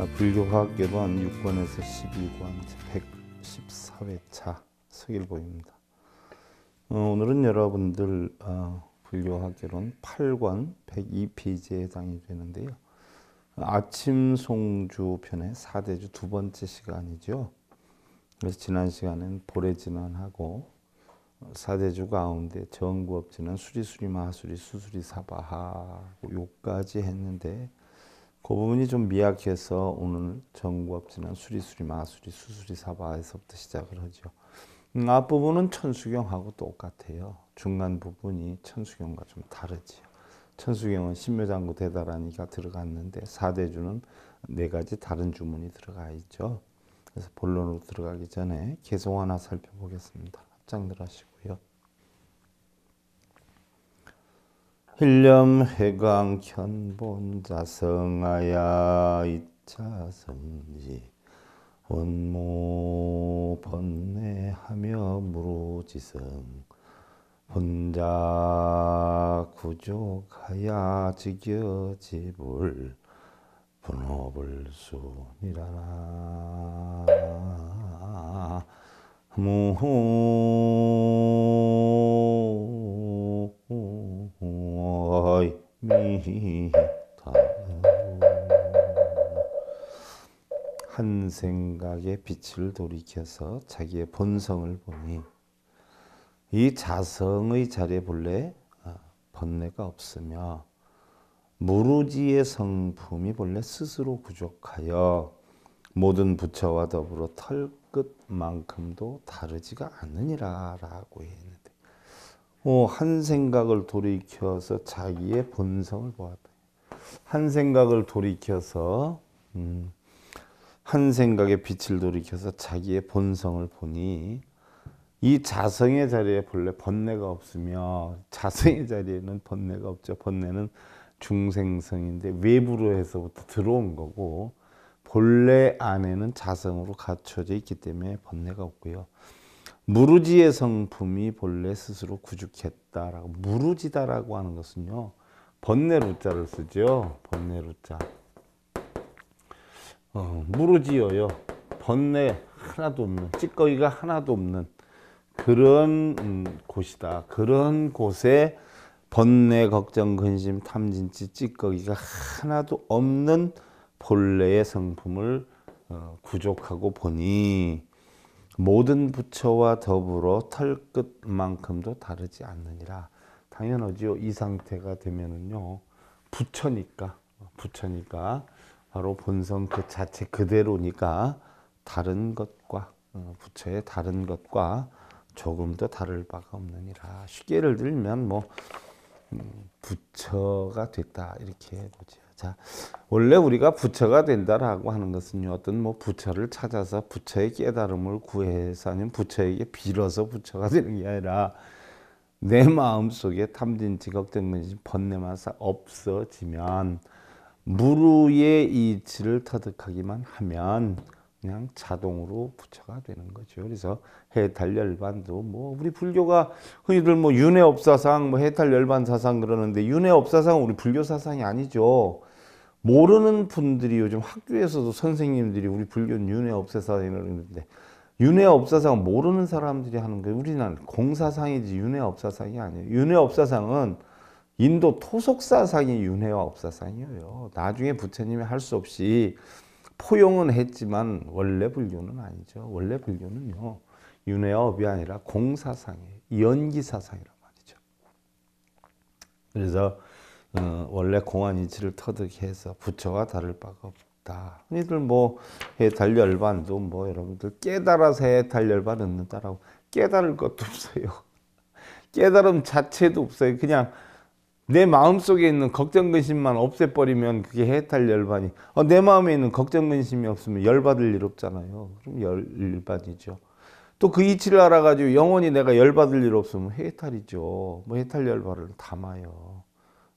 아, 불교화학개론 6권에서 12권 114회차 서일보입니다. 어, 오늘은 여러분들 어, 불교화학개론 8권 102페이지에 해당이 되는데요. 아침 송주 편의 4대주 두 번째 시간이죠. 그래서 지난 시간엔 보레진환하고 4대주 가운데 정구업진은 수리수리마수리 수수리사바하 요까지 했는데 그 부분이 좀 미약해서 오늘 정구합진한 수리수리마 수리 수수리사바에서부터 시작을 하죠. 음, 앞부분은 천수경하고 똑같아요. 중간 부분이 천수경과 좀 다르지요. 천수경은 신묘장구 대다라니가 들어갔는데 사대주는 네 가지 다른 주문이 들어가 있죠. 그래서 본론으로 들어가기 전에 개송 하나 살펴보겠습니다. 합장들 하시고. 힐렴 해강 현본 자성하야 이차선지 원모 번뇌하며 무로지성 혼자 구족하야 지겨지불 분호불순이라나 무호 오이 미다 한 생각에 빛을 돌이켜서 자기의 본성을 보니 이 자성의 자리에 본래 아, 번뇌가 없으며 무르지의 성품이 본래 스스로 부족하여 모든 부처와 더불어 털끝만큼도 다르지가 않으니라 라고 했는 뭐 한 생각을 돌이켜서 자기의 본성을 보았다. 한 생각을 돌이켜서 음, 한 생각의 빛을 돌이켜서 자기의 본성을 보니 이 자성의 자리에 본래 번뇌가 없으며 자성의 자리에는 번뇌가 없죠. 번뇌는 중생성인데 외부로 해서부터 들어온 거고 본래 안에는 자성으로 갖춰져 있기 때문에 번뇌가 없고요. 무르지의 성품이 본래 스스로 구죽했다라고 무르지다라고 하는 것은요 번뇌루자를 쓰죠 번뇌루자 어, 무르지어요 번뇌 하나도 없는 찌꺼기가 하나도 없는 그런 음, 곳이다 그런 곳에 번뇌 걱정 근심 탐진치 찌꺼기가 하나도 없는 본래의 성품을 어, 구족하고 보니 모든 부처와 더불어 털끝만큼도 다르지 않느니라. 당연하지요. 이 상태가 되면은요. 부처니까, 부처니까 바로 본성 그 자체 그대로니까 다른 것과 어, 부처의 다른 것과 조금 더 다를 바가 없느니라. 쉽게 예를 들면 뭐 음, 부처가 됐다 이렇게 보죠. 자, 원래 우리가 부처가 된다라고 하는 것은요, 어떤 뭐 부처를 찾아서 부처의 깨달음을 구해서 아니면 부처에게 빌어서 부처가 되는 게 아니라 내 마음 속에 탐진치, 걱정근지 번뇌만사 없어지면 무루의 이치를 터득하기만 하면 그냥 자동으로 부처가 되는 거죠. 그래서 해탈 열반도 뭐 우리 불교가 흔히들 뭐 윤회 업사상 뭐 해탈 열반 사상 그러는데 윤회 업사상은 우리 불교 사상이 아니죠. 모르는 분들이 요즘 학교에서도 선생님들이 우리 불교 윤회 업사상이라고 그러는데 윤회 업사상 모르는 사람들이 하는 거예요. 우리는 공사상이지 윤회 업사상이 아니에요. 윤회 업사상은 인도 토속사상이 윤회와 업사상이에요. 나중에 부처님이 할 수 없이 포용은 했지만 원래 불교는 아니죠. 원래 불교는요. 윤회업이 아니라 공사상이에요. 연기사상이란 말이죠. 그래서 어, 원래 공안이치를 터득해서 부처가 다를 바가 없다. 흔히들 뭐 해달열반도 뭐 여러분들 깨달아서 해달열반 얻는다라고 깨달을 것도 없어요. 깨달음 자체도 없어요. 그냥 내 마음속에 있는 걱정 근심만 없애버리면 그게 해탈 열반이 어, 내 마음에 있는 걱정 근심이 없으면 열받을 일 없잖아요 그럼 열, 열반이죠 또 그 이치를 알아가지고 영원히 내가 열받을 일 없으면 해탈이죠 뭐 해탈 열반을 담아요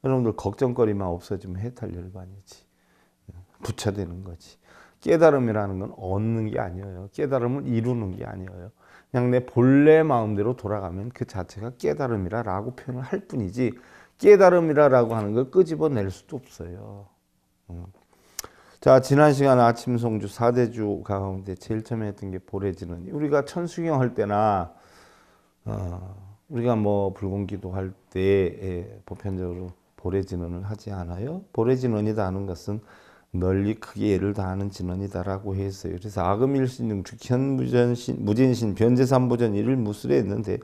여러분들 걱정거리만 없어지면 해탈 열반이지 부처되는 거지 깨달음이라는 건 얻는 게 아니에요 깨달음을 이루는 게 아니에요 그냥 내 본래 마음대로 돌아가면 그 자체가 깨달음이라고 표현을 할 뿐이지 깨달음이라고 하는 걸 끄집어낼 수도 없어요. 음. 자, 지난 시간 아침 송주 4대주 가운데 제일 처음에 했던 게 보레지는 우리가 천수경 할 때나 어, 우리가 뭐 불공기도 할 때 보편적으로 보레진언을 하지 않아요. 보레진언이다 는 것은 널리 크게 예를 다하는 진언이다라고 했어요. 그래서 악음일신중, 죽현무전신, 무진신, 변제삼보전 이를 무술에 했는데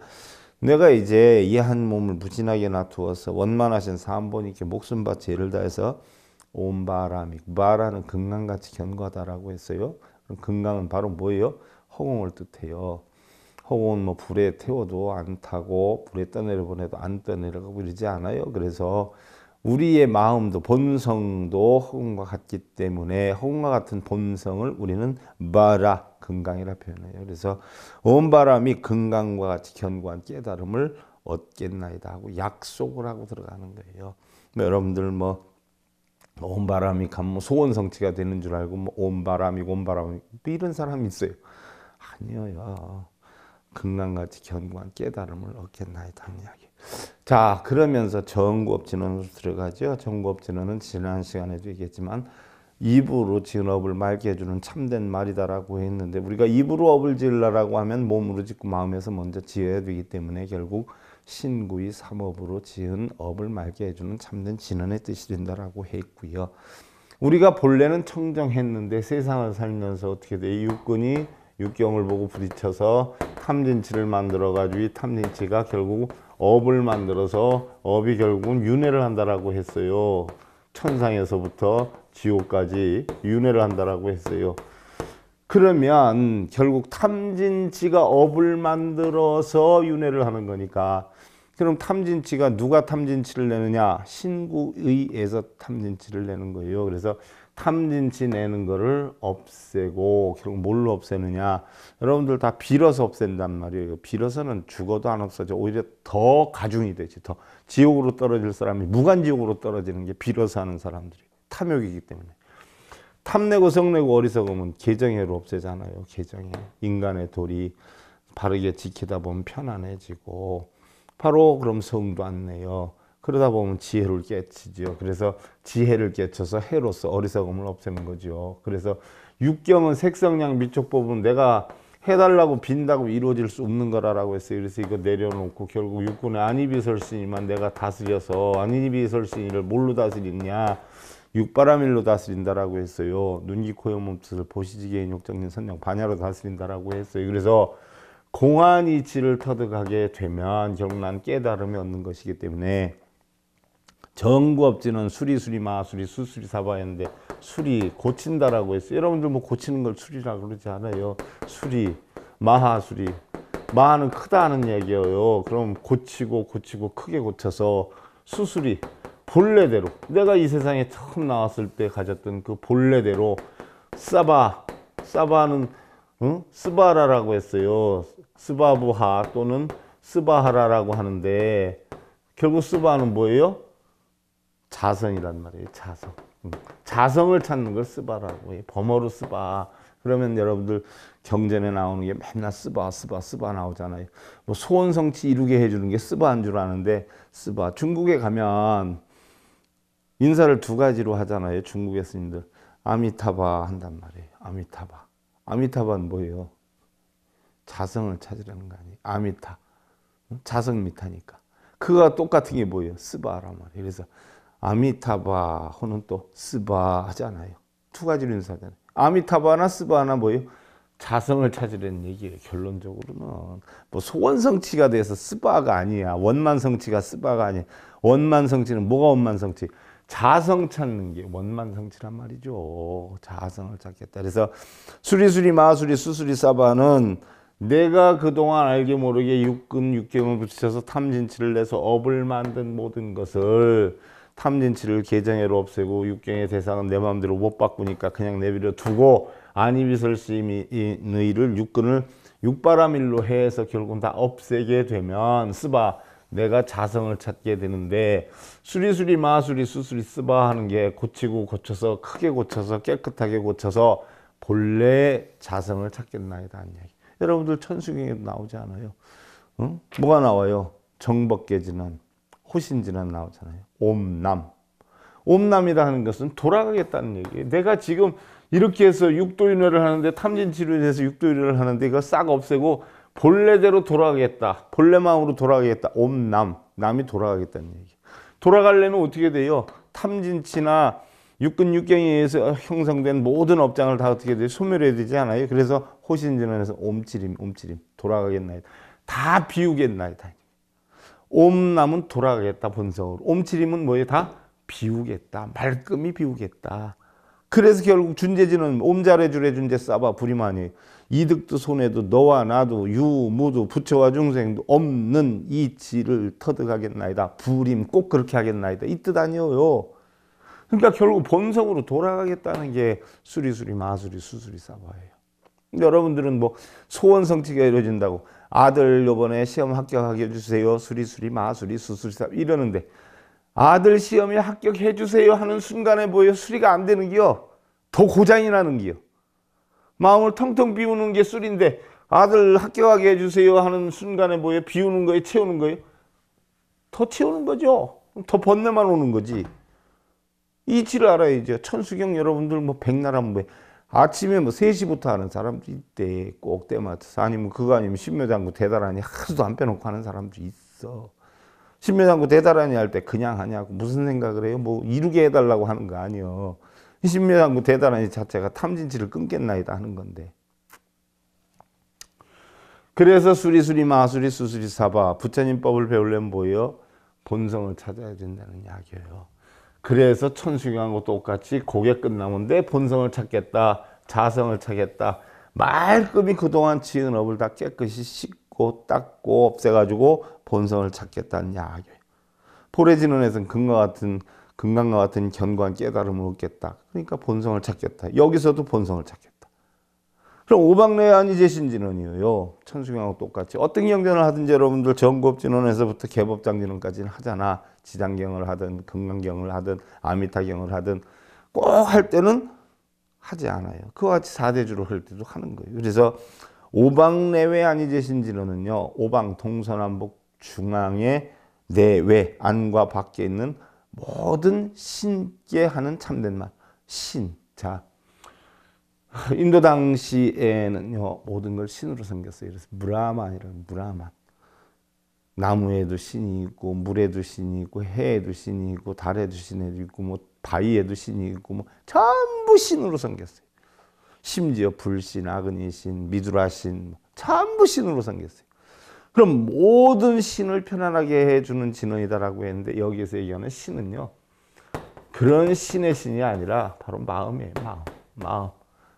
내가 이제 이 한 몸을 무진하게 놔두어서 원만하신 사한보님께 목숨 바쳐 예를 다해서 온 바람이 바라는 금강같이 견고하다라고 했어요. 그럼 금강은 바로 뭐예요? 허공을 뜻해요. 허공은 뭐 불에 태워도 안 타고 불에 떠내려 보내도 안 떠내려가고 이러지 않아요. 그래서 우리의 마음도 본성도 허공과 같기 때문에 허공과 같은 본성을 우리는 바라 금강이라 표현해요. 그래서 온 바람이 금강과 같이 견고한 깨달음을 얻겠나이다 하고 약속을 하고 들어가는 거예요. 뭐 여러분들 뭐 온바람이 가면 뭐 소원성취가 되는 줄 알고 뭐 온바람이 온바람이 뭐 이런 사람이 있어요. 아니요. 에 금강같이 견고한 깨달음을 얻겠나이다 하는 이야기. 자, 그러면서 정구업진원으로 들어가죠. 정구업진원은 지난 시간에도 얘기했지만 입으로 지은 업을 맑게 해주는 참된 말이다라고 했는데 우리가 입으로 업을 지으라고 하면 몸으로 짓고 마음에서 먼저 지어야 되기 때문에 결국 신구의 삼업으로 지은 업을 맑게 해주는 참된 진언의 뜻이 된다라고 했고요. 우리가 본래는 청정했는데 세상을 살면서 어떻게 돼? 육군이 육경을 보고 부딪혀서 탐진치를 만들어가지고 이 탐진치가 결국 업을 만들어서 업이 결국은 윤회를 한다라고 했어요. 천상에서부터 지옥까지 윤회를 한다라고 했어요. 그러면 결국 탐진치가 업을 만들어서 윤회를 하는 거니까 그럼 탐진치가 누가 탐진치를 내느냐? 신구의에서 탐진치를 내는 거예요. 그래서 탐진치 내는 거를 없애고 결국 뭘로 없애느냐 여러분들 다 빌어서 없앤단 말이에요 빌어서는 죽어도 안 없어져 오히려 더 가중이 되지 더 지옥으로 떨어질 사람이 무간지옥으로 떨어지는 게 빌어서 하는 사람들이 탐욕이기 때문에 탐내고 성내고 어리석으면 계정해로 없애잖아요 계정해 인간의 도리 바르게 지키다 보면 편안해지고 바로 그럼 성도 안 내요 그러다 보면 지혜를 깨치죠 그래서 지혜를 깨쳐서 해로서 어리석음을 없애는 거지요. 그래서 육경은 색성량 미촉법은 내가 해달라고 빈다고 이루어질 수 없는 거라라고 했어요. 그래서 이거 내려놓고 결국 육군의 안이비설신이만 내가 다스려서 안이비설신이를 뭘로 다스리냐 육바라밀로 다스린다라고 했어요. 눈기코염 몸뜻을 보시지게인 욕정인 선령 반야로 다스린다라고 했어요. 그래서 공안이치를 터득하게 되면 결국 난 깨달음이 얻는 것이기 때문에 정구없지는 수리 수리 마수리 수수리 사바였는데 수리 고친다라고 했어요. 여러분들 뭐 고치는 걸 수리라고 그러지 않아요. 수리 마하 수리 마하는 크다는 얘기예요. 그럼 고치고 고치고 크게 고쳐서 수수리 본래대로 내가 이 세상에 처음 나왔을 때 가졌던 그 본래대로 사바 사바는 응? 스바라라고 했어요. 스바부하 또는 스바하라라고 하는데 결국 스바는 뭐예요? 자성이란 말이에요. 자성. 음. 자성을 찾는 걸 쓰바라고 범어로 쓰바. 그러면 여러분들 경전에 나오는 게 맨날 쓰바 쓰바 쓰바 나오잖아요. 뭐 소원 성취 이루게 해주는 게 쓰바인 줄 아는데 쓰바. 중국에 가면 인사를 두 가지로 하잖아요. 중국의 스님들 아미타바 한단 말이에요. 아미타바. 아미타바는 뭐예요? 자성을 찾으라는거 아니에요. 아미타. 자성 미타니까. 그가 똑같은 게 뭐예요? 쓰바란 말이에요. 그래서 아미타바 호는 또 스바 하잖아요. 두 가지로 인사잖아요 아미타바나 스바나 뭐요? 자성을 찾으려는 얘기예요. 결론적으로는 뭐 소원성취가 돼서 스바가 아니야. 원만성취가 스바가 아니야. 원만성취는 뭐가 원만성취? 자성 찾는 게 원만성취란 말이죠. 자성을 찾겠다. 그래서 수리수리 마수리 수수리 사바는 내가 그동안 알게 모르게 육금 육경을 붙여서 탐진치를 내서 업을 만든 모든 것을 탐진치를 계정해로 없애고 육경의 대상은 내 마음대로 못 바꾸니까 그냥 내버려 두고 아니비설심의를 육근을 육바라밀로 해서 결국은 다 없애게 되면 쓰바 내가 자성을 찾게 되는데 수리수리 마수리 수수리 쓰바 하는 게 고치고 고쳐서 크게 고쳐서 깨끗하게 고쳐서 본래 자성을 찾겠나이다 하는 이야기 여러분들 천수경에도 나오지 않아요 응? 뭐가 나와요 정법계지는 호신지는 나오잖아요 옴남. 옴남이라는 것은 돌아가겠다는 얘기예요. 내가 지금 이렇게 해서 육도윤회를 하는데 탐진치료를 해서 육도윤회를 하는데 이거 싹 없애고 본래대로 돌아가겠다. 본래 마음으로 돌아가겠다. 옴남. 남이 돌아가겠다는 얘기. 돌아가려면 어떻게 돼요? 탐진치나 육근육경에 의해서 형성된 모든 업장을 다 어떻게 돼요? 소멸해야 되지 않아요? 그래서 호신전환에서 옴치림, 옴치림. 돌아가겠나이다. 비우겠나이 옴남은 돌아가겠다 본성으로 옴치림은 뭐예요 다 비우겠다 말끔히 비우겠다 그래서 결국 준재지는 옴자래 주래 준재 싸봐 부리마니 이득도 손해도 너와 나도 유무도 부처와 중생도 없는 이치를 터득하겠나이다 부림 꼭 그렇게 하겠나이다 이 뜻 아니어요 그러니까 결국 본성으로 돌아가겠다는 게 수리수리 마수리 수수리 싸봐예요 여러분들은 뭐 소원 성취가 이루어진다고 아들 요번에 시험 합격하게 해주세요. 수리수리 마수리 수술사 이러는데 아들 시험에 합격해 주세요 하는 순간에 보여 수리가 안 되는 기요. 더 고장이 나는 기요. 마음을 텅텅 비우는 게 수리인데 아들 합격하게 해주세요 하는 순간에 보여 비우는 거예요 채우는 거예요. 더 채우는 거죠. 더 번뇌만 오는 거지. 이치를 알아야죠. 천수경 여러분들 뭐 백나라 뭐 아침에 뭐 3시부터 하는 사람도 있대. 꼭때마다 아니면 뭐 그거 아니면 신묘장구 대달하니 하나도 안 빼놓고 하는 사람도 있어. 신묘장구 대달하니 할 때 그냥 하냐고 무슨 생각을 해요? 뭐 이루게 해달라고 하는 거 아니요. 신묘장구 대달하니 자체가 탐진치를 끊겠나이다 하는 건데. 그래서 수리수리 마수리 수수리 사바 부처님 법을 배우려면 뭐예요? 본성을 찾아야 된다는 이야기예요 그래서 천수경하고 똑같이 고개 끝나면 내 본성을 찾겠다 자성을 찾겠다 말끔히 그동안 지은 업을 다 깨끗이 씻고 닦고 없애가지고 본성을 찾겠다는 야교 포레진원에서는 금과 같은 금강과 같은 견고한 깨달음을 얻겠다. 그러니까 본성을 찾겠다. 여기서도 본성을 찾겠다. 그럼 오방내한 이재신진원이에요. 천수경하고 똑같이 어떤 경전을 하든지 여러분들 전급진원에서부터 개법장진원까지는 하잖아. 지장경을 하든 건강경을 하든 아미타경을 하든 꼭 할 때는 하지 않아요. 그와 같이 사대주를 할 때도 하는 거예요. 그래서 오방 내외 아니제신지로는요. 오방 동서남북 중앙의 내외 안과 밖에 있는 모든 신께 하는 참된 말 신자 인도 당시에는요 모든 걸 신으로 생겼어요. 그래서 브라만이라는 브라만 나무에도 신이 있고 물에도 신이 있고 해에도 신이 있고 달에도 신이 있고 뭐 바위에도 신이 있고 뭐 전부 신으로 섬겼어요. 심지어 불신, 아그니 신, 미두라 신 뭐 전부 신으로 섬겼어요. 그럼 모든 신을 편안하게 해주는 진원이다라고 했는데 여기에서 얘기하는 신은요. 그런 신의 신이 아니라 바로 마음이에요. 마음. 마음.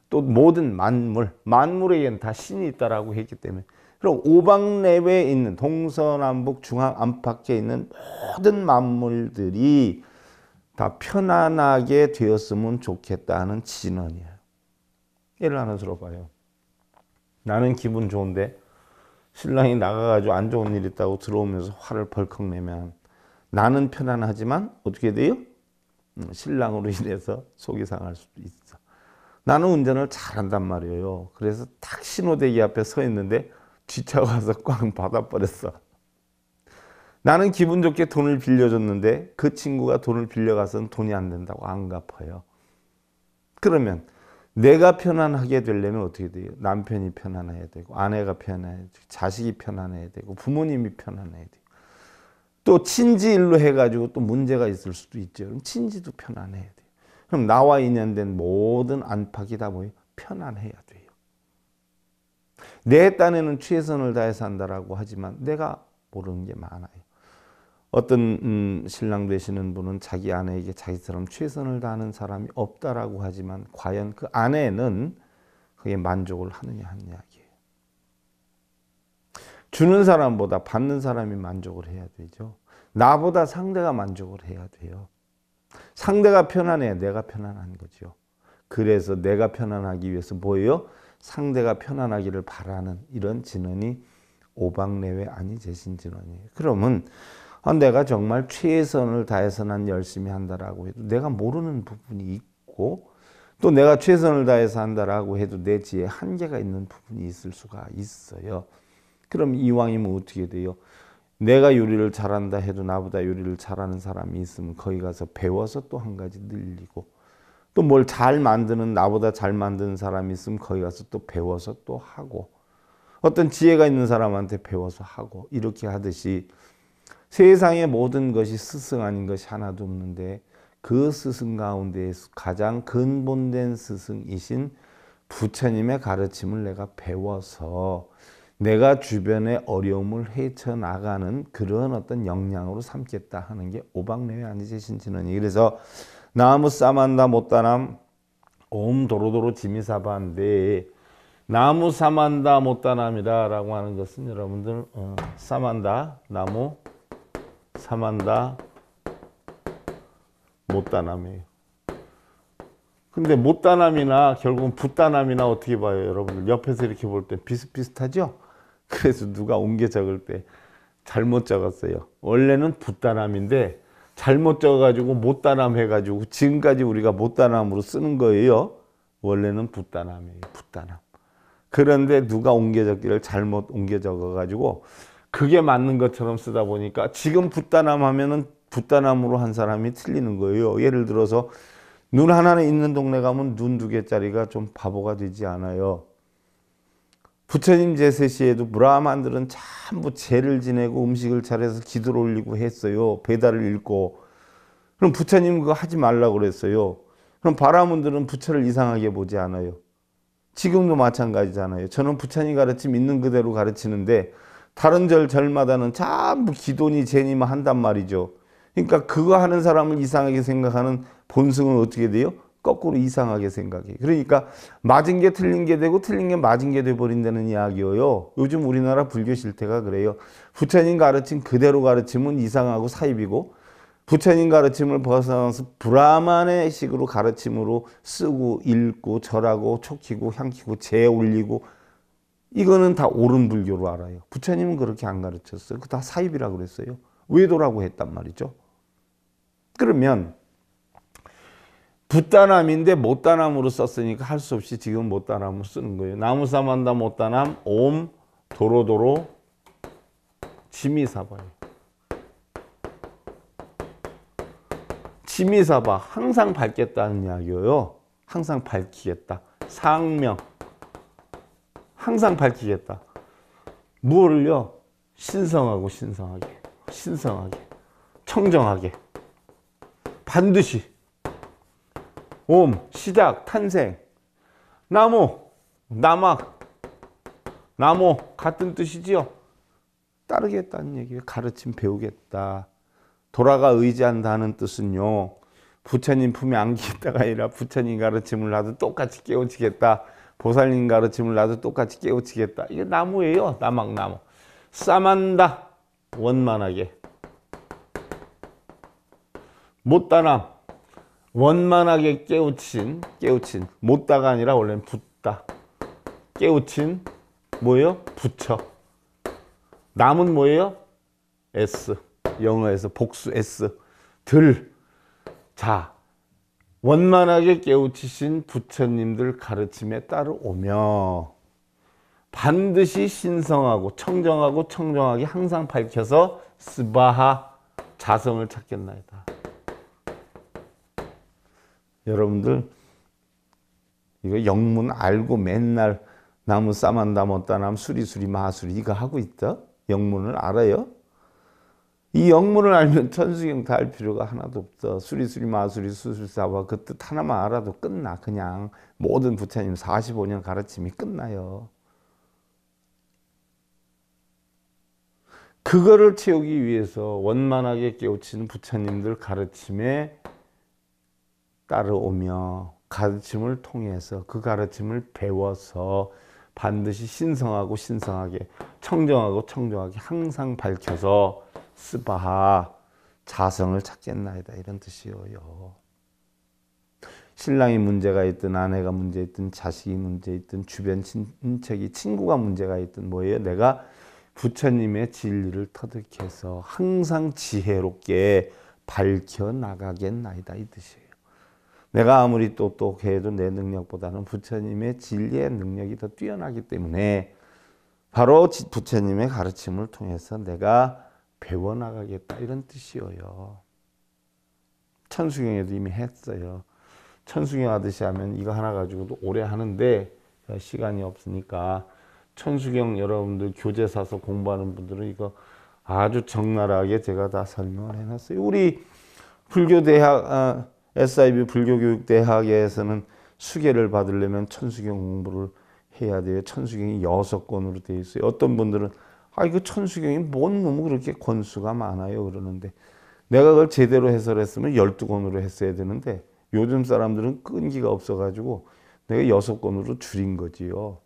또 모든 만물. 만물에겐 다 신이 있다라고 했기 때문에 그럼 오방 내외에 있는 동서남북 중앙 안팎에 있는 모든 만물들이 다 편안하게 되었으면 좋겠다는 진언이에요. 예를 하나 들어봐요. 나는 기분 좋은데 신랑이 나가가지고 안 좋은 일 있다고 들어오면서 화를 벌컥 내면 나는 편안하지만 어떻게 돼요? 음, 신랑으로 인해서 속이 상할 수도 있어. 나는 운전을 잘한단 말이에요. 그래서 탁 신호대기 앞에 서 있는데 뒤쳐가서 꽝 받아버렸어. 나는 기분 좋게 돈을 빌려줬는데 그 친구가 돈을 빌려가서는 돈이 안 된다고 안 갚아요. 그러면 내가 편안하게 되려면 어떻게 돼요? 남편이 편안해야 되고 아내가 편안해야 되고 자식이 편안해야 되고 부모님이 편안해야 되고 또 친지일로 해가지고 또 문제가 있을 수도 있죠. 그럼 친지도 편안해야 돼요. 그럼 나와 인연된 모든 안팎이 다 뭐예요? 편안해야 돼. 요내 딴에는 최선을 다해서 한다라고 하지만 내가 모르는 게 많아요. 어떤 음, 신랑 되시는 분은 자기 아내에게 자기처럼 최선을 다하는 사람이 없다라고 하지만 과연 그 아내는 그게 만족을 하느냐 하는 이야기예요. 주는 사람보다 받는 사람이 만족을 해야 되죠. 나보다 상대가 만족을 해야 돼요. 상대가 편안해야 내가 편안한 거죠. 그래서 내가 편안하기 위해서 뭐예요? 상대가 편안하기를 바라는 이런 진언이 오방 내외 아니 재신 진언이에요. 그러면 아, 내가 정말 최선을 다해서 난 열심히 한다라고 해도 내가 모르는 부분이 있고 또 내가 최선을 다해서 한다라고 해도 내 지혜 한계가 있는 부분이 있을 수가 있어요. 그럼 이왕이면 뭐 어떻게 돼요? 내가 요리를 잘한다 해도 나보다 요리를 잘하는 사람이 있으면 거기 가서 배워서 또 한 가지 늘리고 또뭘잘 만드는 나보다 잘 만드는 사람이 있으면 거기 가서 또 배워서 또 하고 어떤 지혜가 있는 사람한테 배워서 하고 이렇게 하듯이 세상의 모든 것이 스승 아닌 것이 하나도 없는데 그 스승 가운데 에서 가장 근본된 스승이신 부처님의 가르침을 내가 배워서 내가 주변의 어려움을 헤쳐나가는 그런 어떤 역량으로 삼겠다 하는 게 오박내외 아니지신지언 그래서 나무 사만다 못다람 옴 도로도로 짐이 사반데 나무 사만다 못다남이다 라고 하는 것은 여러분들 어, 사만다 나무 사만다 못다남이에요 근데 못다남이나 결국은 붓다남이나 어떻게 봐요 여러분들 옆에서 이렇게 볼 때 비슷비슷하죠 그래서 누가 옮겨 적을 때 잘못 적었어요 원래는 붓다남인데 잘못 져가지고 못단함 해가지고 지금까지 우리가 못단함으로 쓰는 거예요. 원래는 붓단함이에요. 붓단함. 그런데 누가 옮겨 적기를 잘못 옮겨 적어가지고 그게 맞는 것처럼 쓰다 보니까 지금 붓단함 하면은 붓단함으로 한 사람이 틀리는 거예요. 예를 들어서 눈 하나는 있는 동네 가면 눈 두 개짜리가 좀 바보가 되지 않아요. 부처님 제세 시에도 브라만들은 전부 제를 지내고 음식을 잘해서 기도를 올리고 했어요. 배달을 읽고. 그럼 부처님 그거 하지 말라고 그랬어요. 그럼 바라문들은 부처를 이상하게 보지 않아요. 지금도 마찬가지잖아요. 저는 부처님 가르침 있는 그대로 가르치는데 다른 절 절마다는 전부 기돈이 제니만 한단 말이죠. 그러니까 그거 하는 사람을 이상하게 생각하는 본성은 어떻게 돼요? 거꾸로 이상하게 생각해. 그러니까 맞은 게 틀린 게 되고 틀린 게 맞은 게 돼버린다는 이야기예요. 요즘 우리나라 불교 실태가 그래요. 부처님 가르침 그대로 가르침은 이상하고 사입이고 부처님 가르침을 벗어나서 브라만의 식으로 가르침으로 쓰고 읽고 절하고 촉히고 향키고 재올리고 이거는 다 옳은 불교로 알아요. 부처님은 그렇게 안 가르쳤어요. 그다 사입이라고 그랬어요. 외도라고 했단 말이죠. 그러면 붓다남인데못다남으로 썼으니까 할 수 없이 지금 못단함을 쓰는 거예요. 나무삼한다 못단함 옴 도로도로 치미사바예요. 치미사바 항상 밝겠다는 이야기예요. 항상 밝히겠다. 상명 항상 밝히겠다. 무엇을요? 신성하고 신성하게 신성하게 청정하게 반드시 옴, 시작, 탄생. 나무, 남학, 나무 같은 뜻이지요. 따르겠다는 얘기예요. 가르침 배우겠다. 돌아가 의지한다는 뜻은요. 부처님 품에 안기겠다가 아니라 부처님 가르침을 나도 똑같이 깨우치겠다. 보살님 가르침을 나도 똑같이 깨우치겠다. 이게 나무예요. 나막 나무. 싸만다. 원만하게. 못다남. 원만하게 깨우친 깨우친 못다가 아니라 원래는 붙다 깨우친 뭐예요? 붙여 남은 뭐예요? S 영어에서 복수 S 들 자 원만하게 깨우치신 부처님들 가르침에 따르오며 반드시 신성하고 청정하고 청정하게 항상 밝혀서 스바하 자성을 찾겠나이다. 여러분들 이거 영문 알고 맨날 나무 싸만다 못다 남 수리수리 마수리 이거 하고 있다. 영문을 알아요. 이 영문을 알면 천수경 다 할 필요가 하나도 없다. 수리수리 마수리 수술사와 그 뜻 하나만 알아도 끝나. 그냥 모든 부처님 45년 가르침이 끝나요. 그거를 채우기 위해서 원만하게 깨우친 부처님들 가르침에 따라오며 가르침을 통해서 그 가르침을 배워서 반드시 신성하고 신성하게 청정하고 청정하게 항상 밝혀서 스바하 자성을 찾겠나이다 이런 뜻이요 신랑이 문제가 있든 아내가 문제 있든 자식이 문제 있든 주변 친척이 친구가 문제가 있든 뭐예요? 내가 부처님의 진리를 터득해서 항상 지혜롭게 밝혀 나가겠나이다 이 뜻이에요. 내가 아무리 똑똑해도 내 능력보다는 부처님의 진리의 능력이 더 뛰어나기 때문에 바로 부처님의 가르침을 통해서 내가 배워나가겠다 이런 뜻이에요. 천수경에도 이미 했어요. 천수경 하듯이 하면 이거 하나 가지고도 오래 하는데 시간이 없으니까 천수경 여러분들 교재 사서 공부하는 분들은 이거 아주 적나라하게 제가 다 설명을 해놨어요. 우리 불교대학 아, SIB 불교교육대학에서는 수계를 받으려면 천수경 공부를 해야 돼요. 천수경이 여섯 권으로 되어 있어요. 어떤 분들은 아 이거 천수경이 뭔 놈이 그렇게 권수가 많아요 그러는데 내가 그걸 제대로 해설했으면 열두 권으로 했어야 되는데 요즘 사람들은 끈기가 없어가지고 내가 여섯 권으로 줄인 거지요.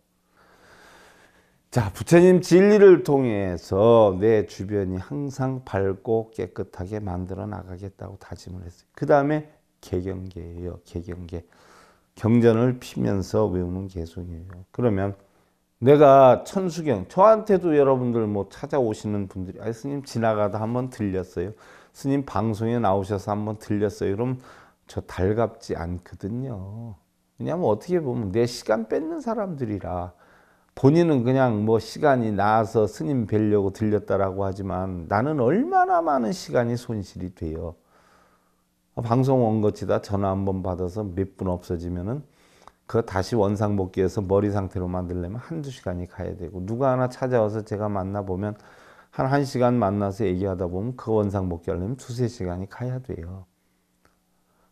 자, 부처님 진리를 통해서 내 주변이 항상 밝고 깨끗하게 만들어 나가겠다고 다짐을 했어요. 그 다음에 개경계예요. 개경계. 경전을 피면서 외우는 개성이에요. 그러면 내가 천수경, 저한테도 여러분들 뭐 찾아오시는 분들이, 아, 스님 지나가다 한번 들렸어요. 스님 방송에 나오셔서 한번 들렸어요. 그럼 저 달갑지 않거든요. 왜냐하면 어떻게 보면 내 시간 뺏는 사람들이라 본인은 그냥 뭐 시간이 나서 스님 뵈려고 들렸다라고 하지만 나는 얼마나 많은 시간이 손실이 돼요. 방송 온 것이다 전화 한 번 받아서 몇 분 없어지면은 그 다시 원상복귀해서 머리 상태로 만들려면 한 두 시간이 가야 되고 누가 하나 찾아와서 제가 만나보면 한 한시간 만나서 얘기하다 보면 그 원상복귀 하려면 두세 시간이 가야 돼요.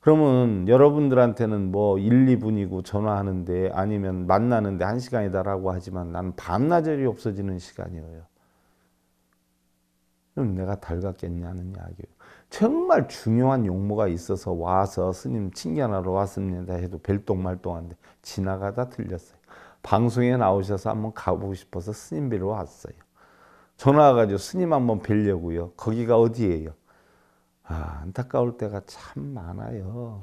그러면 여러분들한테는 뭐 1, 2분이고 전화하는데 아니면 만나는데 1시간이다라고 하지만 난 밤낮이 없어지는 시간이에요. 그럼 내가 덜 갔겠냐는 이야기예요. 정말 중요한 용모가 있어서 와서 스님 칭견하러 왔습니다 해도 별똥말똥한데 지나가다 들렸어요. 방송에 나오셔서 한번 가보고 싶어서 스님 뵈러 왔어요. 전화와 가지고 스님 한번 뵈려고요. 거기가 어디예요? 아, 안타까울 때가 참 많아요.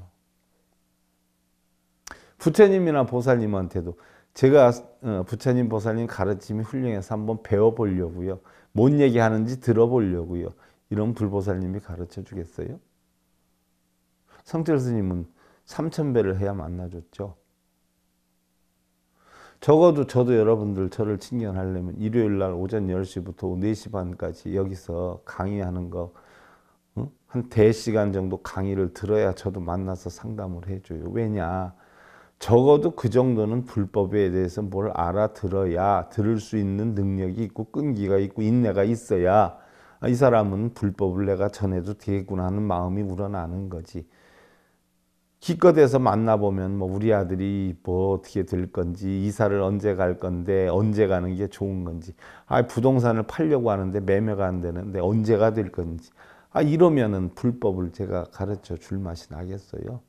부처님이나 보살님한테도 제가 어, 부처님 보살님 가르침이 훌륭해서 한번 배워보려고요. 뭔 얘기하는지 들어보려고요. 이런 불보살님이 가르쳐 주겠어요? 성철 스님은 3천배를 해야 만나줬죠. 적어도 저도 여러분들 저를 친견하려면 일요일 날 오전 10시부터 4시 반까지 여기서 강의하는 거, 한 대시간 정도 강의를 들어야 저도 만나서 상담을 해줘요. 왜냐? 적어도 그 정도는 불법에 대해서 뭘 알아들어야 들을 수 있는 능력이 있고 끈기가 있고 인내가 있어야 아, 이 사람은 불법을 내가 전해도 되겠구나 하는 마음이 우러나는 거지. 기껏해서 만나보면 뭐 우리 아들이 뭐 어떻게 될 건지 이사를 언제 갈 건데 언제 가는 게 좋은 건지 아 부동산을 팔려고 하는데 매매가 안 되는데 언제가 될 건지 아 이러면은 불법을 제가 가르쳐 줄 맛이 나겠어요.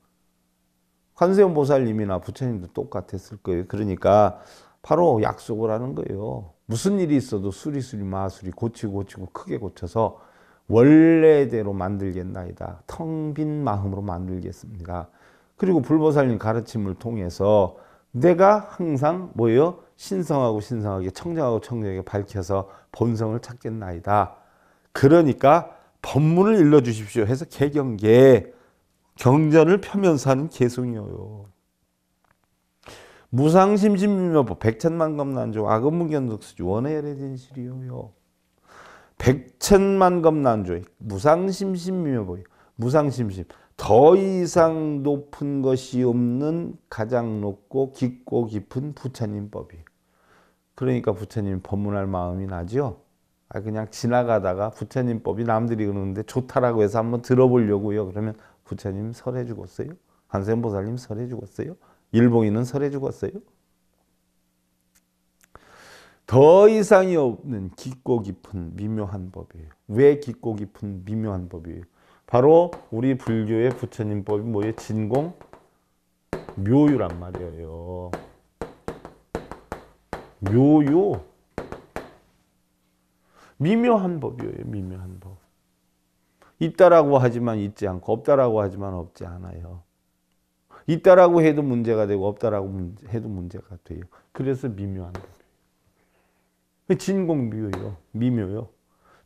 관세음 보살님이나 부처님도 똑같았을 거예요. 그러니까 바로 약속을 하는 거예요. 무슨 일이 있어도 수리수리 마수리 고치고 고치고 크게 고쳐서 원래대로 만들겠나이다. 텅 빈 마음으로 만들겠습니다. 그리고 불보살님 가르침을 통해서 내가 항상 뭐예요? 신성하고 신성하게 청정하고 청정하게 밝혀서 본성을 찾겠나이다. 그러니까 법문을 일러 주십시오 해서 개경계 경전을 펴면서 하는 개송이요. 무상심신묘법 백천만검난조 악업무견득수지 원해열의 진실이요 백천만검난조 무상심신묘법 무상심심 더 이상 높은 것이 없는 가장 높고 깊고 깊은 부처님법이 그러니까 부처님 법문할 마음이 나죠 아 그냥 지나가다가 부처님법이 남들이 그러는데 좋다라고 해서 한번 들어보려고요 그러면 부처님 설해 주었어요 한센보살님 설해 주었어요 일봉이는 설해 죽었어요. 더 이상이 없는 깊고 깊은 미묘한 법이에요. 왜 깊고 깊은 미묘한 법이에요? 바로 우리 불교의 부처님법이 뭐예요? 진공 묘유란 말이에요. 묘유 미묘한 법이에요. 미묘한 법. 있다라고 하지만 있지 않고 없다라고 하지만 없지 않아요. 있다라고 해도 문제가 되고 없다라고 해도 문제가 돼요. 그래서 미묘한 거예요. 그 진공 미요 미묘요.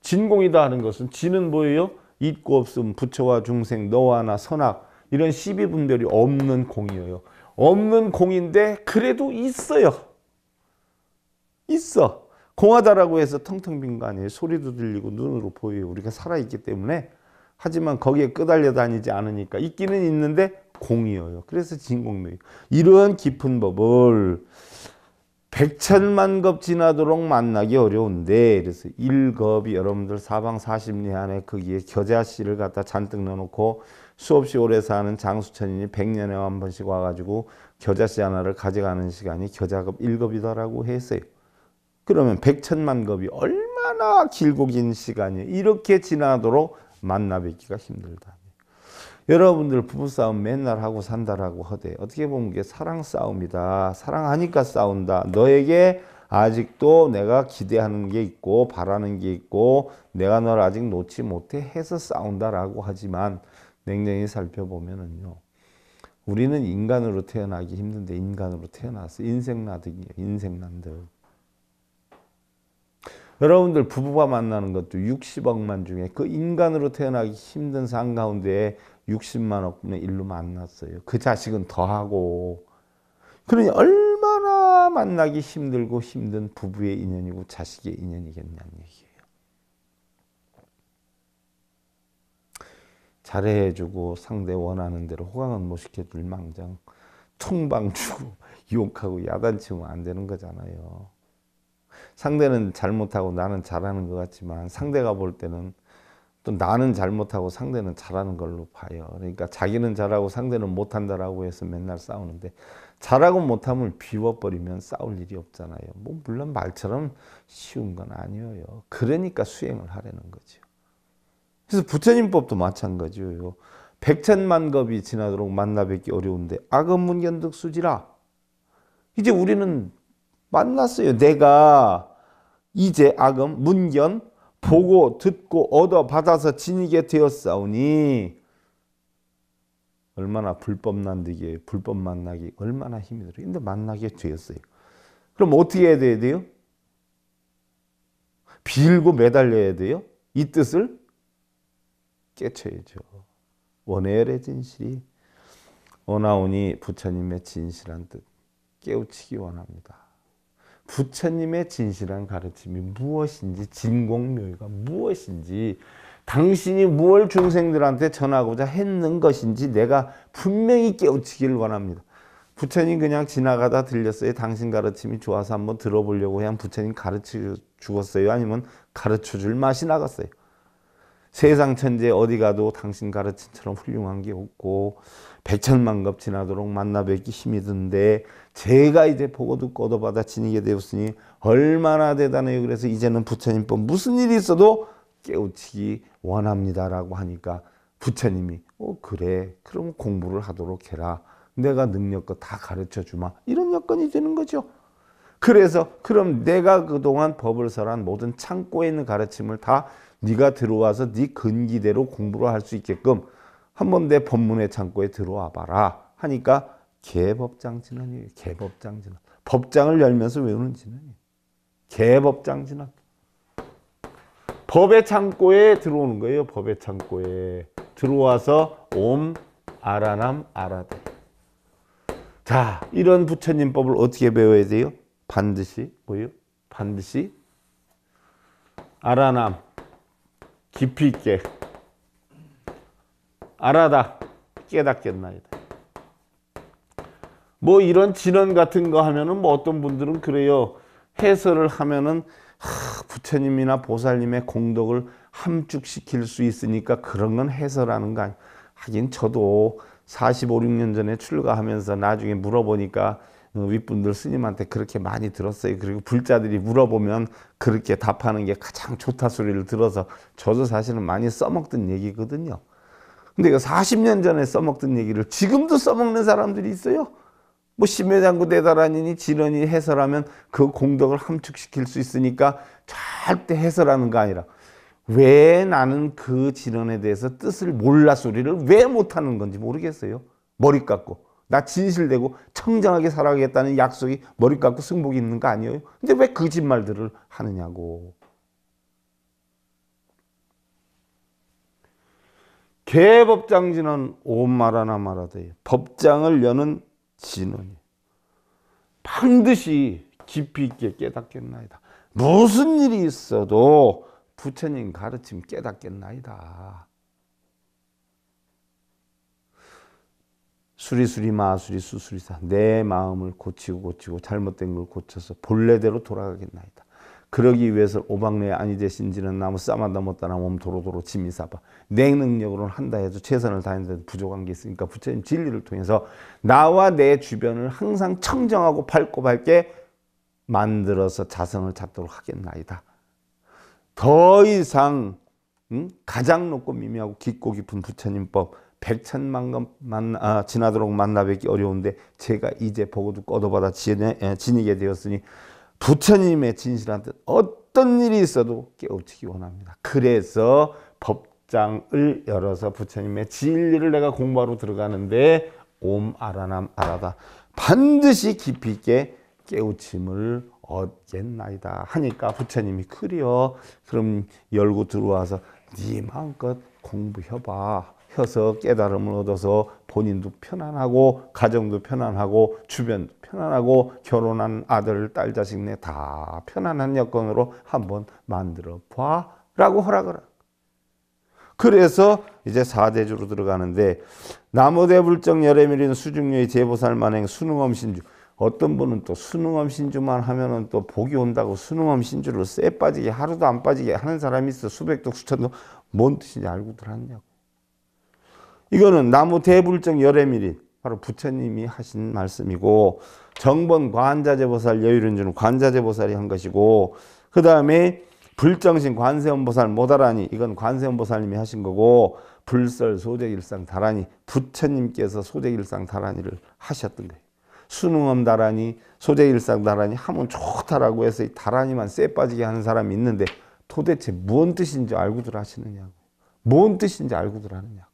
진공이다 하는 것은 진은 뭐예요? 있고 없음, 부처와 중생, 너와 나, 선악 이런 12분별이 없는 공이에요. 없는 공인데 그래도 있어요. 있어. 공하다라고 해서 텅텅 빈 거 아니에요. 소리도 들리고 눈으로 보여요. 우리가 살아있기 때문에 하지만 거기에 끄달려 다니지 않으니까 있기는 있는데 공이어요. 그래서 진공묘. 이러한 깊은 법을 백천만겁 지나도록 만나기 어려운데 그래서 일겁이 여러분들 사방 사십리 안에 거기에 겨자씨를 갖다 잔뜩 넣어놓고 수없이 오래 사는 장수천인이 백년에 한 번씩 와가지고 겨자씨 하나를 가져가는 시간이 겨자겁 일겁이다라고 했어요. 그러면 백천만겁이 얼마나 길고 긴 시간이 이렇게 지나도록 만나 뵙기가 힘들다. 여러분들 부부싸움 맨날 하고 산다라고 하되 어떻게 보면 이게 사랑 싸움이다. 사랑하니까 싸운다. 너에게 아직도 내가 기대하는 게 있고 바라는 게 있고 내가 널 아직 놓지 못해 해서 싸운다라고 하지만 냉정히 살펴보면은요. 우리는 인간으로 태어나기 힘든데 인간으로 태어나서 인생나득이에요. 인생난득. 여러분들 부부가 만나는 것도 60억만 중에 그 인간으로 태어나기 힘든 상 가운데 60만 억분의 일로 만났어요. 그 자식은 더하고 그러니 얼마나 만나기 힘들고 힘든 부부의 인연이고 자식의 인연이겠냐는 얘기예요. 잘해주고 상대 원하는 대로 호강은 못 시켜줄 망정 총방 주고 유혹하고 야단치면 안 되는 거잖아요. 상대는 잘못하고 나는 잘하는 것 같지만 상대가 볼 때는 또 나는 잘못하고 상대는 잘하는 걸로 봐요. 그러니까 자기는 잘하고 상대는 못한다라고 해서 맨날 싸우는데 잘하고 못함을 비워버리면 싸울 일이 없잖아요. 뭐 물론 말처럼 쉬운 건 아니에요. 그러니까 수행을 하려는 거죠. 그래서 부처님법도 마찬가지예요. 백천만겁이 지나도록 만나 뵙기 어려운데 악업 문견득 수지라. 이제 우리는 만났어요. 내가 이제 악음 문견 보고 듣고 얻어 받아서 지니게 되었사오니 얼마나 불법 난디기 불법 만나기 얼마나 힘이 들어요. 근데 만나게 되었어요. 그럼 어떻게 해야 돼요? 빌고 매달려야 돼요? 이 뜻을 깨쳐야죠. 원해열의 진실이 오나오니 부처님의 진실한 뜻 깨우치기 원합니다. 부처님의 진실한 가르침이 무엇인지 진공묘유가 무엇인지 당신이 무엇 중생들한테 전하고자 했는 것인지 내가 분명히 깨우치기를 원합니다. 부처님 그냥 지나가다 들렸어요. 당신 가르침이 좋아서 한번 들어보려고 그냥 부처님 가르쳐 주었어요. 아니면 가르쳐 줄 맛이 나갔어요. 세상 천재 어디 가도 당신 가르침처럼 훌륭한 게 없고 백천만급 지나도록 만나 뵙기 힘이 든데 제가 이제 보고도 꺼도받아 지니게 되었으니 얼마나 대단해요. 그래서 이제는 부처님법 무슨 일이 있어도 깨우치기 원합니다라고 하니까 부처님이 어 그래 그럼 공부를 하도록 해라. 내가 능력껏 다 가르쳐 주마. 이런 여건이 되는 거죠. 그래서 그럼 내가 그동안 법을 설한 모든 창고에 있는 가르침을 다 네가 들어와서 네 근기대로 공부를 할 수 있게끔 한번 내 법문의 창고에 들어와 봐라 하니까 개법장 진학이에요. 개법장 진학. 법장을 열면서 외우는 진학이에요. 개법장 진학. 법의 창고에 들어오는 거예요. 법의 창고에 들어와서 옴 아라남 아라데. 자, 이런 부처님법을 어떻게 배워야 돼요? 반드시 뭐요? 반드시 아라남 깊이 있게 알아다 깨닫겠나이다. 뭐 이런 진언 같은 거 하면은 뭐 어떤 분들은 그래요. 해설을 하면은 하, 부처님이나 보살님의 공덕을 함축시킬 수 있으니까 그런 건 해설하는 거아니 하긴 저도 45, 6년 전에 출가하면서 나중에 물어보니까 어, 윗분들 스님한테 그렇게 많이 들었어요. 그리고 불자들이 물어보면 그렇게 답하는 게 가장 좋다 소리를 들어서 저도 사실은 많이 써먹던 얘기거든요. 근데 이거 40년 전에 써먹던 얘기를 지금도 써먹는 사람들이 있어요. 뭐 심해장구 대달하니 지런이 해설하면 그 공덕을 함축시킬 수 있으니까 절대 해설하는 거 아니라 왜 나는 그 지론에 대해서 뜻을 몰라 소리를 왜 못하는 건지 모르겠어요. 머리 깎고 나 진실되고 청정하게 살아가겠다는 약속이 머리 깎고 승복이 있는 거 아니에요. 근데 왜 거짓말들을 하느냐고. 개법장지는 온마라나 마라대 법장을 여는 진원이 반드시 깊이 있게 깨닫겠나이다. 무슨 일이 있어도 부처님 가르침 깨닫겠나이다. 수리수리 마수리 수수리사 내 마음을 고치고 고치고 잘못된 걸 고쳐서 본래대로 돌아가겠나이다. 그러기 위해서 오방뇌 아니 되신지는 나무 싸마다 못다나 몸 도로도로 짐이 사바 내 능력으로는 한다 해도 최선을 다했는데 부족한 게 있으니까 부처님 진리를 통해서 나와 내 주변을 항상 청정하고 밝고 밝게 만들어서 자성을 찾도록 하겠나이다. 더 이상 음? 가장 높고 미미하고 깊고 깊은 부처님법 백천만금 만나, 아, 지나도록 만나뵙기 어려운데 제가 이제 보고 듣고 얻받아 지니게 되었으니 부처님의 진실한 뜻 어떤 일이 있어도 깨우치기 원합니다. 그래서 법장을 열어서 부처님의 진리를 내가 공부하러 들어가는데 옴 아라남 아라다 반드시 깊이 있게 깨우침을 얻겠나이다 하니까 부처님이 그리어 그럼 열고 들어와서 네 마음껏 공부해봐 해서 깨달음을 얻어서 본인도 편안하고 가정도 편안하고 주변 편안하고 결혼한 아들, 딸, 자식 내다 네, 편안한 여건으로 한번 만들어 봐. 라고 허락을 합 그래서 이제 4대주로 들어가는데 나무대 불정 열애미린 수중녀의 제보살 만행 수능엄 신주 어떤 분은 또 수능엄 신주만 하면은 또 복이 온다고 수능엄 신주를 쎄 빠지게 하루도 안 빠지게 하는 사람이 있어 수백도 수천도 뭔 뜻인지 알고들 하냐고 이거는 나무 대불정 열애미린 바로 부처님이 하신 말씀이고 정번 관자재보살 여유륜주는 관자재보살이 한 것이고 그 다음에 불정신 관세음보살 모다라니 이건 관세음보살님이 하신 거고 불설 소재일상 다라니 부처님께서 소재일상 다라니를 하셨던 거예요. 수능음 다라니 소재일상 다라니 하면 좋다라고 해서 이 다라니만 쎄 빠지게 하는 사람이 있는데 도대체 뭔 뜻인지 알고들 하시느냐고 뭔 뜻인지 알고들 하느냐고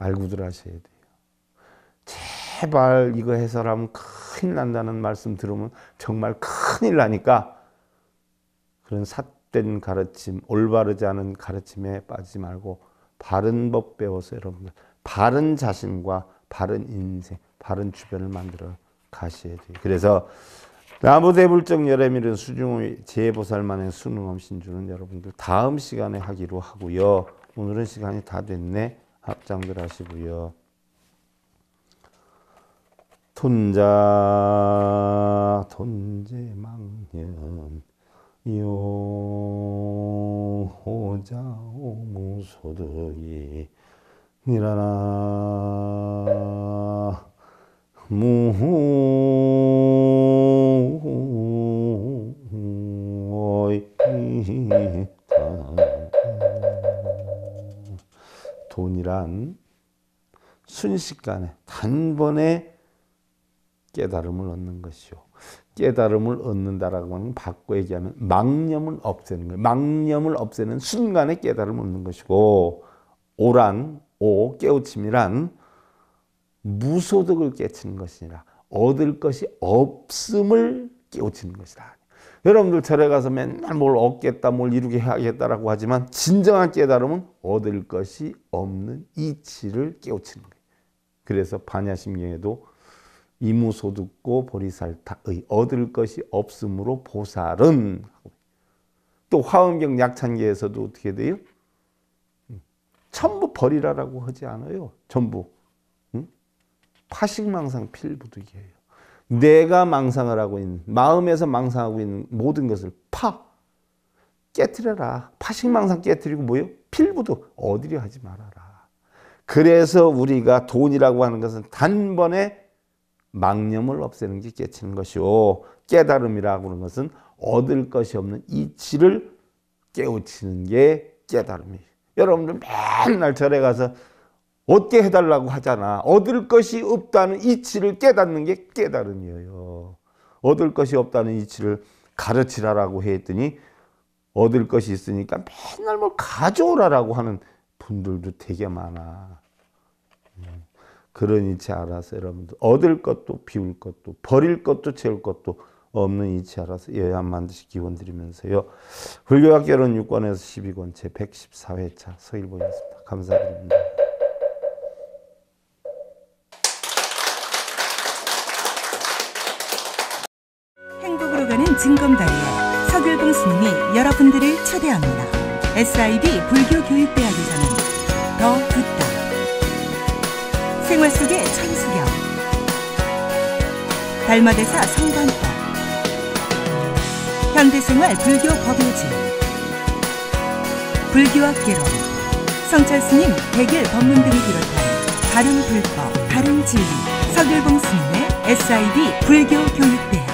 알고들 하셔야 돼요. 제발 이거 해서라면 큰일 난다는 말씀 들으면 정말 큰일 나니까 그런 삿된 가르침, 올바르지 않은 가르침에 빠지지 말고 바른 법 배워서 여러분들 바른 자신과 바른 인생, 바른 주변을 만들어 가셔야 돼요. 그래서 나무대불적 여래밀은 수중의 재보살만의 수능엄신주는 여러분들 다음 시간에 하기로 하고요. 오늘은 시간이 다 됐네. 합장들 하시고요. 둔자 돈제망년 요호자오무소득이 니라나 무호이 돈이란 순식간에 단번에 깨달음을 얻는 것이요. 깨달음을 얻는다라고 하는 바꿔 얘기하면 망념을 없애는 거예요. 망념을 없애는 순간에 깨달음을 얻는 것이고 오란 오 깨우침이란 무소득을 깨치는 것이니라 얻을 것이 없음을 깨우치는 것이다. 여러분들 절에 가서 맨날 뭘 얻겠다 뭘 이루게 하겠다라고 하지만 진정한 깨달음은 얻을 것이 없는 이치를 깨우치는 거예요. 그래서 반야심경에도 이무소득고 보리살타의 얻을 것이 없으므로 보살은 또 화엄경 약찬계에서도 어떻게 돼요? 전부 버리라라고 하지 않아요. 전부 응? 파식망상 필부득이에요. 내가 망상을 하고 있는 마음에서 망상하고 있는 모든 것을 파 깨트려라. 파식망상 깨트리고 뭐요? 필부도 어디려 하지 말아라. 그래서 우리가 돈이라고 하는 것은 단번에 망념을 없애는 게 깨치는 것이오. 깨달음이라고 하는 것은 얻을 것이 없는 이치를 깨우치는 게 깨달음이에요. 여러분들 맨날 절에 가서 얻게 해달라고 하잖아. 얻을 것이 없다는 이치를 깨닫는 게 깨달음이에요. 얻을 것이 없다는 이치를 가르치라라고 했더니 얻을 것이 있으니까 맨날 뭘 가져오라라고 하는 분들도 되게 많아. 음. 그런 이치 알아서 여러분들 얻을 것도 비울 것도 버릴 것도 채울 것도 없는 이치 알아서 여야 만드시 기원 드리면서요. 불교학개론 6권에서 12권 제 114회차 서일보였습니다. 감사드립니다. 진검다리에 서글봉 스님이 여러분들을 초대합니다. SIB 불교교육대학에서는 더 듣다. 생활 속의 천수경. 달마대사 성단법. 현대생활 불교 법요지. 불교학개론. 성철 스님 백일 법문 등을 비롯한 바른 불법, 바른 진리. 서글봉 스님의 SIB 불교교육대학.